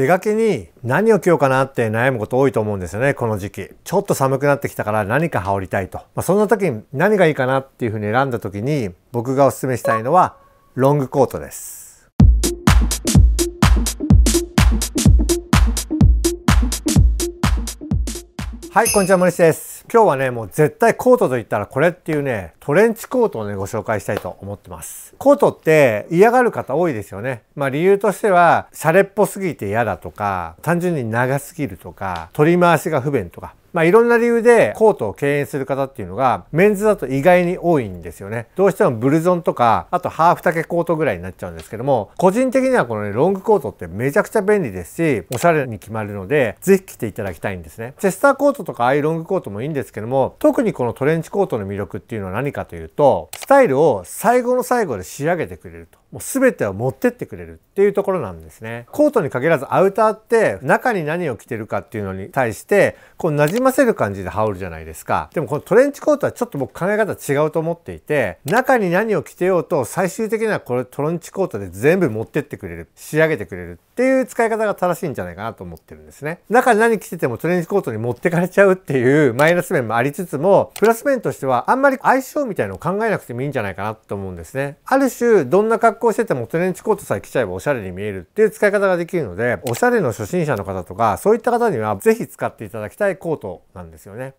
出かけに何を着ようかなって悩むこと多いと思うんですよね、この時期。ちょっと寒くなってきたから何か羽織りたいと。まあ、そんな時に何がいいかなっていうふうに選んだ時に僕がおすすめしたいのはロングコートです。はい、こんにちは、森下です。今日はね、もう絶対コートと言ったらこれっていうね、トレンチコートをね、ご紹介したいと思ってます。コートって嫌がる方多いですよね。まあ理由としては、シャレっぽすぎて嫌だとか、単純に長すぎるとか、取り回しが不便とか、まあ、いろんな理由でコートを敬遠する方っていうのがメンズだと意外に多いんですよねどうしてもブルゾンとかあとハーフ丈コートぐらいになっちゃうんですけども個人的にはこのねロングコートってめちゃくちゃ便利ですしおしゃれに決まるのでぜひ着ていただきたいんですねチェスターコートとかああいうロングコートもいいんですけども特にこのトレンチコートの魅力っていうのは何かというとスタイルを最後の最後で仕上げてくれるともう全てを持ってってくれるっていうところなんですね。コートに限らずアウターって中に何を着てるかっていうのに対してこう馴染ませる感じで羽織るじゃないですか。でもこのトレンチコートはちょっと僕考え方違うと思っていて中に何を着てようと最終的にはこれトレンチコートで全部持ってってくれる仕上げてくれるっていう使い方が正しいんじゃないかなと思ってるんですね。中に何着ててもトレンチコートに持ってかれちゃうっていうマイナス面もありつつもプラス面としてはあんまり相性みたいのを考えなくてもいいんじゃないかなと思うんですね。ある種どんな格格好しててもトレンチコートさえ着ちゃえばおしゃれに見えるっていう使い方ができるのでおしゃれの初心者の方とかそういった方には是非使っていただきたいコートなんですよね。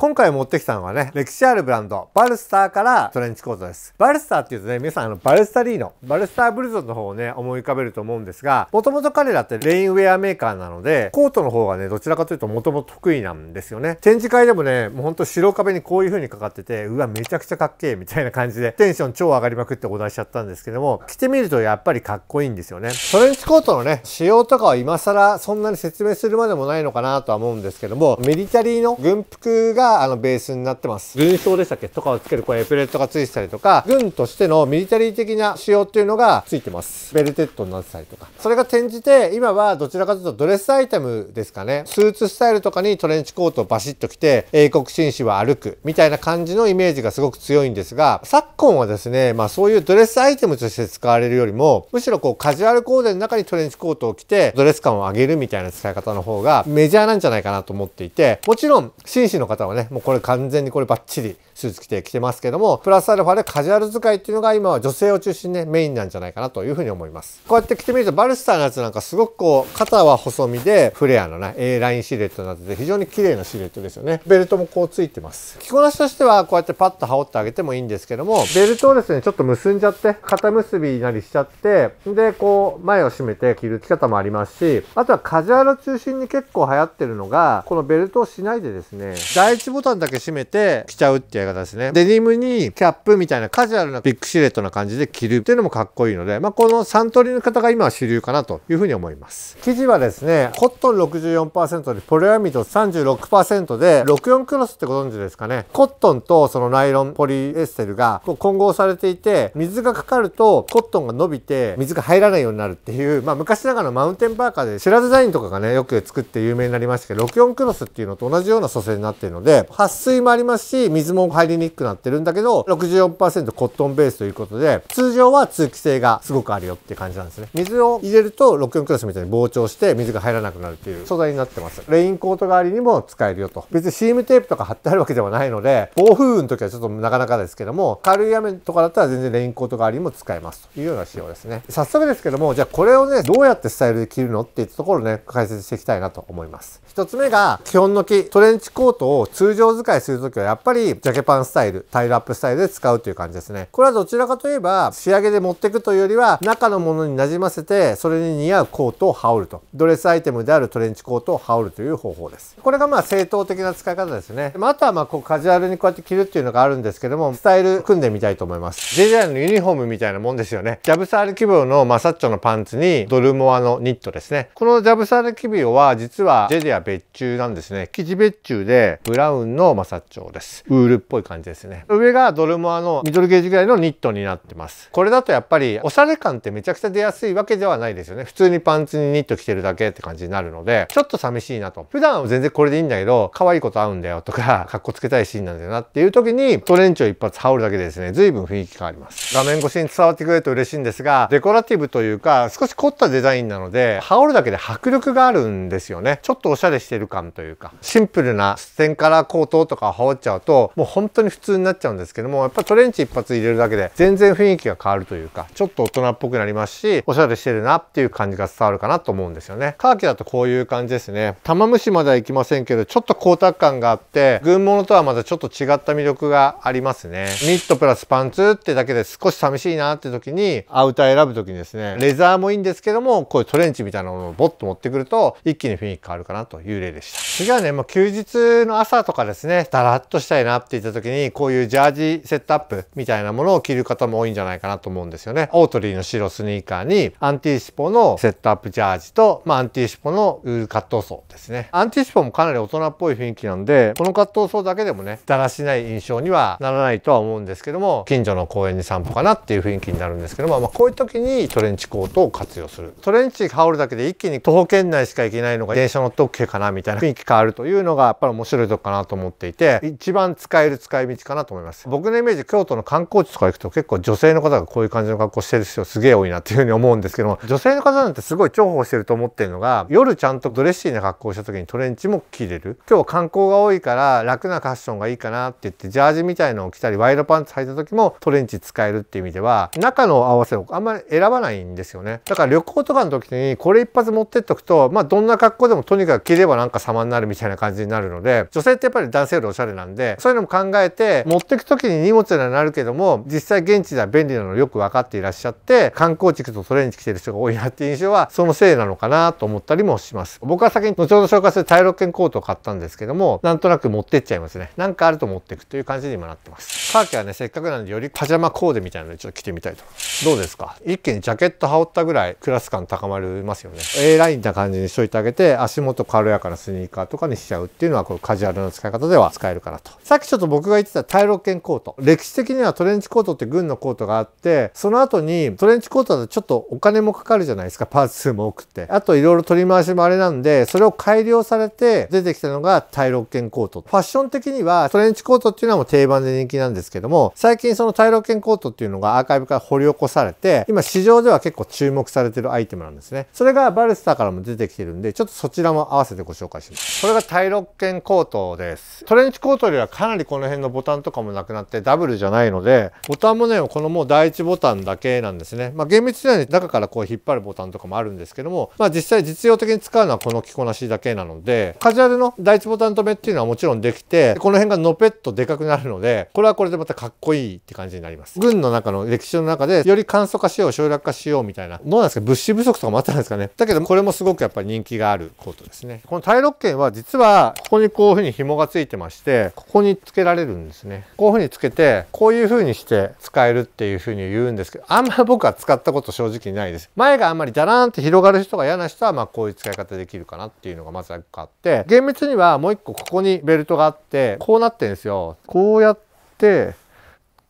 今回持ってきたのはね、歴史あるブランド、バルスターからトレンチコートです。バルスターって言うとね、皆さんあの、バルスタリーノ、バルスターブルゾンの方をね、思い浮かべると思うんですが、もともと彼らってレインウェアメーカーなので、コートの方がね、どちらかというともともと得意なんですよね。展示会でもね、もうほんと白壁にこういう風にかかってて、うわ、めちゃくちゃかっけえ、みたいな感じで、テンション超上がりまくってお題しちゃったんですけども、着てみるとやっぱりかっこいいんですよね。トレンチコートのね、仕様とかは今更そんなに説明するまでもないのかなとは思うんですけども、デリタリーの軍服があのベースになってます軍装でしたっけとかをつけるこれエプレットがついてたりとか軍としてのミリタリー的な仕様っていうのがついてますベルテッドになってたりとかそれが転じて今はどちらかというとドレスアイテムですかねスーツスタイルとかにトレンチコートをバシッと着て英国紳士は歩くみたいな感じのイメージがすごく強いんですが昨今はですねまあそういうドレスアイテムとして使われるよりもむしろこうカジュアルコーデの中にトレンチコートを着てドレス感を上げるみたいな使い方の方がメジャーなんじゃないかなと思っていてもちろん紳士の方はねねもうこれ完全にこれバッチリスーツ着てきてますけども、プラスアルファでカジュアル使いっていうのが今は女性を中心にね、メインなんじゃないかなというふうに思います。こうやって着てみると、バルスターのやつなんかすごくこう、肩は細身で、フレアのね、A ラインシルエットになってて、非常に綺麗なシルエットですよね。ベルトもこうついてます。着こなしとしては、こうやってパッと羽織ってあげてもいいんですけども、ベルトをですね、ちょっと結んじゃって、肩結びなりしちゃって、で、こう、前を締めて着る着方もありますし、あとはカジュアル中心に結構流行ってるのが、このベルトをしないでですね、第一ボタンだけ締めて着ちゃうって方ですね。デニムにキャップみたいなカジュアルなビッグシルエットな感じで着るっていうのもかっこいいので、まあ、このサントリーの方が今は主流かなというふうに思います。生地はですね、コットン64%でポリアミド36%で、64クロスってご存知ですかね。コットンとそのナイロンポリエステルが混合されていて、水がかかるとコットンが伸びて水が入らないようになるっていう、まあ、昔ながらのマウンテンパーカーでシラデザインとかがね、よく作って有名になりましたけど、64クロスっていうのと同じような組成になっているので、撥水もありますし、水も入入りにくくなってるんだけど、64%コットンベースということで、通常は通気性がすごくあるよって感じなんですね。水を入れると64クラスみたいに膨張して水が入らなくなるっていう素材になってます。レインコート代わりにも使えるよと。別にシームテープとか貼ってあるわけではないので、暴風雨の時はちょっとなかなかですけども、軽い雨とかだったら全然レインコート代わりにも使えますというような仕様ですね。早速ですけども、じゃあこれをね、どうやってスタイルで着るのって言ったところね、解説していきたいなと思います。一つ目が、基本の木、トレンチコートを通常使いするときはやっぱりジャケパンスタイル、タイルアップスタイルで使うという感じですね。これはどちらかといえば、仕上げで持っていくというよりは、中のものになじませて、それに似合うコートを羽織ると。ドレスアイテムであるトレンチコートを羽織るという方法です。これがまあ正当的な使い方ですね。まあ、あとはまあこうカジュアルにこうやって着るっていうのがあるんですけども、スタイル組んでみたいと思います。JJ のユニフォームみたいなもんですよね。ジャブサール規模のマサッチョのパンツにドルモアのニットですね。このジャブサールキビオは実はジェィア別注なんですね。生地別注でブラウンのマサッチョです。ウールぽい感じですね上がドルモアのミドルゲージぐらいのニットになってますこれだとやっぱりおしゃれ感ってめちゃくちゃ出やすいわけではないですよね普通にパンツにニット着てるだけって感じになるのでちょっと寂しいなと普段は全然これでいいんだけど可愛いこと合うんだよとかかっこつけたいシーンなんだよなっていう時にトレンチを一発羽織るだけでですね随分雰囲気変わります画面越しに伝わってくれると嬉しいんですがデコラティブというか少し凝ったデザインなので羽織るだけで迫力があるんですよねちょっとおしゃれしてる感というかシンプルなステンカラーコートとか羽織っちゃうともう本当に普通になっちゃうんですけどもやっぱトレンチ一発入れるだけで全然雰囲気が変わるというかちょっと大人っぽくなりますしおしゃれしてるなっていう感じが伝わるかなと思うんですよねカーキだとこういう感じですね玉虫まではいきませんけどちょっと光沢感があって軍物とはまたちょっと違った魅力がありますねニットプラスパンツってだけで少し寂しいなって時にアウター選ぶ時にですねレザーもいいんですけどもこういうトレンチみたいなものをボッと持ってくると一気に雰囲気変わるかなという例でした次はねもう休日の朝とかですねだらっとしたいなっていたた時にこういうジャージセットアップみたいなものを着る方も多いんじゃないかなと思うんですよね。オートリーの白スニーカーにアンティシポのセットアップジャージと、まあ、アンティシポのウールカットソーですね。アンティシポもかなり大人っぽい雰囲気なんで、このカットソーだけでもね、だらしない印象にはならないとは思うんですけども、近所の公園に散歩かなっていう雰囲気になるんですけども、まあ、こういう時にトレンチコートを活用する。トレンチ羽織るだけで一気に徒歩圏内しか行けないのが電車の特急かなみたいな雰囲気変わるというのがやっぱり面白いとこかなと思っていて、一番使える使い道かなと思います僕のイメージ京都の観光地とか行くと結構女性の方がこういう感じの格好してる人すげえ多いなっていうふうに思うんですけども女性の方なんてすごい重宝してると思ってるのが夜ちゃんとドレッシーな格好をした時にトレンチも着れる今日観光が多いから楽なファッションがいいかなって言ってジャージみたいのを着たりワイドパンツ履いた時もトレンチ使えるっていう意味では中の合わせをあんまり選ばないんですよねだから旅行とかの時にこれ一発持ってっておくとまあどんな格好でもとにかく着ればなんか様になるみたいな感じになるので女性ってやっぱり男性よりおしゃれなんでそういうのも考考えて持ってく時に荷物にはなるけども実際現地では便利なのよく分かっていらっしゃって観光地とそれに来てる人が多いなっていう印象はそのせいなのかなと思ったりもします僕は先に後ほど紹介する体力圏コートを買ったんですけどもなんとなく持ってっちゃいますねなんかあると持っていくという感じに今なってますカーキはねせっかくなんでよりパジャマコーデみたいなのでちょっと着てみたいとどうですか一気にジャケット羽織ったぐらいクラス感高まりますよね A ラインな感じにしといてあげて足元軽やかなスニーカーとかにしちゃうっていうのはこうカジュアルな使い方では使えるかなとさっきちょっと僕僕が言ってたタイッケンコート歴史的にはトレンチコートって軍のコートがあってその後にトレンチコートだとちょっとお金もかかるじゃないですかパーツ数も多くてあといろいろ取り回しもあれなんでそれを改良されて出てきたのがタイッケンコートファッション的にはトレンチコートっていうのはもう定番で人気なんですけども最近そのタイッケンコートっていうのがアーカイブから掘り起こされて今市場では結構注目されてるアイテムなんですねそれがバルスターからも出てきてるんでちょっとそちらも合わせてご紹介しますこれが対ケンコートですトレンチコートよりはかなりこの辺のボタンとかもなくなってダブルじゃないのでボタンもねこのもう第1ボタンだけなんですねまあ厳密には、ね、中からこう引っ張るボタンとかもあるんですけどもまあ実際実用的に使うのはこの着こなしだけなのでカジュアルの第1ボタン止めっていうのはもちろんできてこの辺がのぺっとでかくなるのでこれはこれでまたかっこいいって感じになります軍の中の歴史の中でより簡素化しよう省略化しようみたいなどうなんですか物資不足とかもあったんですかねだけどこれもすごくやっぱり人気があるコートですねこのタイロッケンは実はここにこういうふうに紐がついてましてここにつけられれるんですねこういうふうにつけてこういうふうにして使えるっていうふうに言うんですけどあんま 僕は使ったこと正直ないです前があんまりダラーンって広がる人が嫌な人はまあこういう使い方できるかなっていうのがまずあって厳密にはもう1個ここにベルトがあってこうなってるんですよこうやって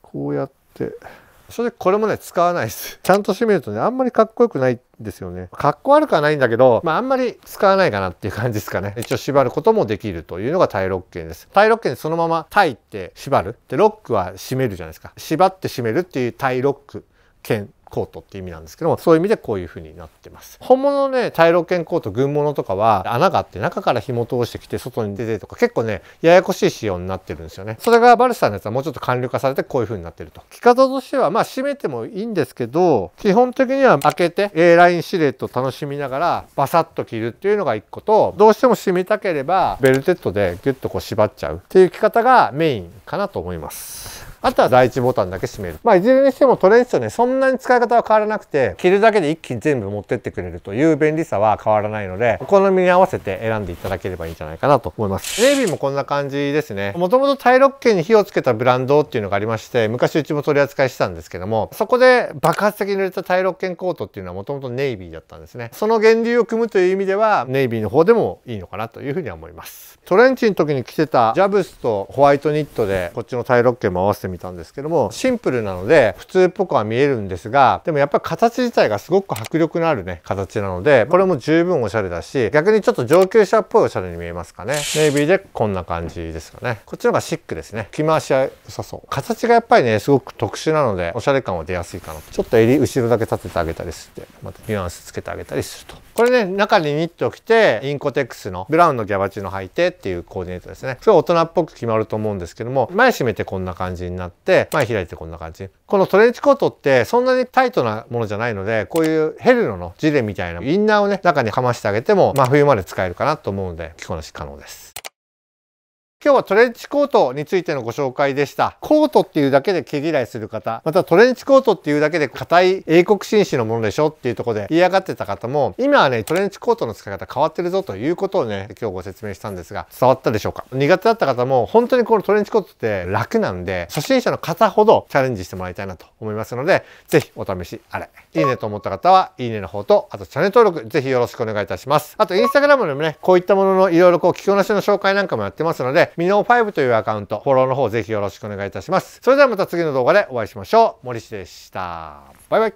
こうやって正直これもね使わないですちゃんと締めるとねあんまりかっこよくないですよね。かっこ悪くはないんだけど、まあ、あんまり使わないかなっていう感じですかね。一応縛ることもできるというのがタイロック剣です。タイロック剣そのままタイって縛る。で、ロックは締めるじゃないですか。縛って締めるっていうタイロック剣コートって意味なんですけどもそういう意味でこういう風になってます本物のね大露剣コート軍物とかは穴があって中から紐通してきて外に出てとか結構ねややこしい仕様になってるんですよねそれがバルサのやつはもうちょっと簡略化されてこういう風になってると着方としてはまあ閉めてもいいんですけど基本的には開けて A ラインシルエットを楽しみながらバサッと着るっていうのが1個とどうしても締めたければベルテッドでギュッとこう縛っちゃうっていう着方がメインかなと思いますあとは第1ボタンだけ閉める。まあ、いずれにしてもトレンチとね、そんなに使い方は変わらなくて、着るだけで一気に全部持ってってくれるという便利さは変わらないので、お好みに合わせて選んでいただければいいんじゃないかなと思います。ネイビーもこんな感じですね。もともとタイロッケに火をつけたブランドっていうのがありまして、昔うちも取り扱いしてたんですけども、そこで爆発的に売れたタイロッケンコートっていうのはもともとネイビーだったんですね。その源流を組むという意味では、ネイビーの方でもいいのかなというふうには思います。トレンチの時に着てたジャブスとホワイトニットで、こっちのタイロッケンも合わせてみたんですけどもシンプルなので普通っぽくは見えるんですがでもやっぱり形自体がすごく迫力のあるね形なのでこれも十分おしゃれだし逆にちょっと上級者っぽいおしゃれに見えますかねネイビーでこんな感じですかねこっちの方がシックですね着回しは良さそう形がやっぱりねすごく特殊なのでおしゃれ感は出やすいかなちょっと襟後ろだけ立ててあげたりしてまたニュアンスつけてあげたりするとこれね中にニット着てインコテックスのブラウンのギャバチの履いてっていうコーディネートですねすごい大人っぽく決まると思うんですけども前閉めてこんな感じになって前開いてこんな感じこのトレンチコートってそんなにタイトなものじゃないのでこういうヘルノのジレみたいなインナーをね中にかましてあげても真、まあ、冬まで使えるかなと思うので着こなし可能です今日はトレンチコートについてのご紹介でした。コートっていうだけで毛嫌いする方、またトレンチコートっていうだけで硬い英国紳士のものでしょっていうとこで嫌がってた方も、今はね、トレンチコートの使い方変わってるぞということをね、今日ご説明したんですが、伝わったでしょうか苦手だった方も、本当にこのトレンチコートって楽なんで、初心者の方ほどチャレンジしてもらいたいなと思いますので、ぜひお試しあれ。いいねと思った方は、いいねの方と、あとチャンネル登録、ぜひよろしくお願いいたします。あと、インスタグラムでもね、こういったもののいろいろこう、聞きこなしの紹介なんかもやってますので、ミノー5というアカウント、フォローの方ぜひよろしくお願いいたします。それではまた次の動画でお会いしましょう。森市でした。バイバイ。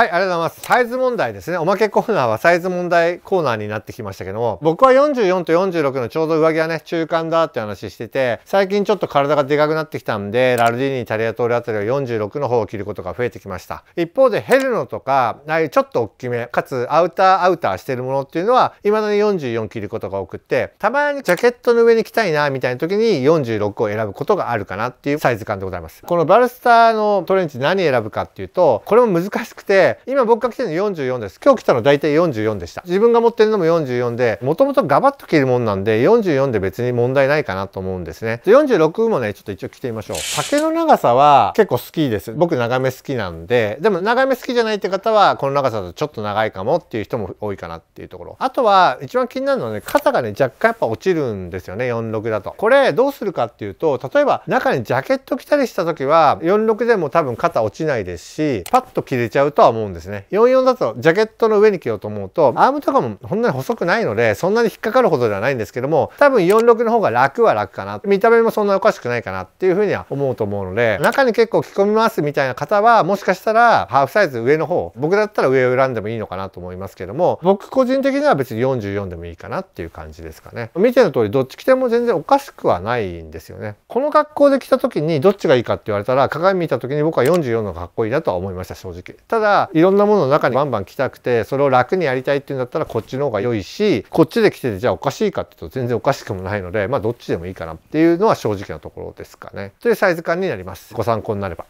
はい、ありがとうございます。サイズ問題ですね。おまけコーナーはサイズ問題コーナーになってきましたけども、僕は44と46のちょうど上着はね、中間だって話してて、最近ちょっと体がでかくなってきたんで、ラルディーニ、タリアトールあたりは46の方を着ることが増えてきました。一方でヘルノとか、ああいうちょっと大きめ、かつアウターアウターしてるものっていうのは、未だに44着ることが多くって、たまにジャケットの上に着たいな、みたいな時に46を選ぶことがあるかなっていうサイズ感でございます。このバルスターのトレンチ何選ぶかっていうと、これも難しくて、今僕が着てるの44です。今日着たの大体44でした。自分が持ってるのも44で、もともとガバッと着るもんなんで、44で別に問題ないかなと思うんですね。で、46もね、ちょっと一応着てみましょう。丈の長さは結構好きです。僕長め好きなんで、でも長め好きじゃないって方は、この長さだとちょっと長いかもっていう人も多いかなっていうところ。あとは、一番気になるのはね、肩がね、若干やっぱ落ちるんですよね、46だと。これ、どうするかっていうと、例えば中にジャケット着たりした時は、46でも多分肩落ちないですし、パッと着れちゃうとは思思うんですね44だとジャケットの上に着ようと思うとアームとかもそんなに細くないのでそんなに引っかかるほどではないんですけども多分46の方が楽は楽かな見た目もそんなおかしくないかなっていうふうには思うと思うので中に結構着込みますみたいな方はもしかしたらハーフサイズ上の方僕だったら上を選んでもいいのかなと思いますけども僕個人的には別に44でもいいかなっていう感じですかね見ての通りどっち着ても全然おかしくはないんですよねこの格好で着た時にどっちがいいかって言われたら鏡見た時に僕は44の方がかっこいいなとは思いました正直ただいろんなものの中にバンバン来たくてそれを楽にやりたいっていうんだったらこっちの方が良いしこっちで来ててじゃあおかしいかっていうと全然おかしくもないのでまあどっちでもいいかなっていうのは正直なところですかねというサイズ感になりますご参考になれば。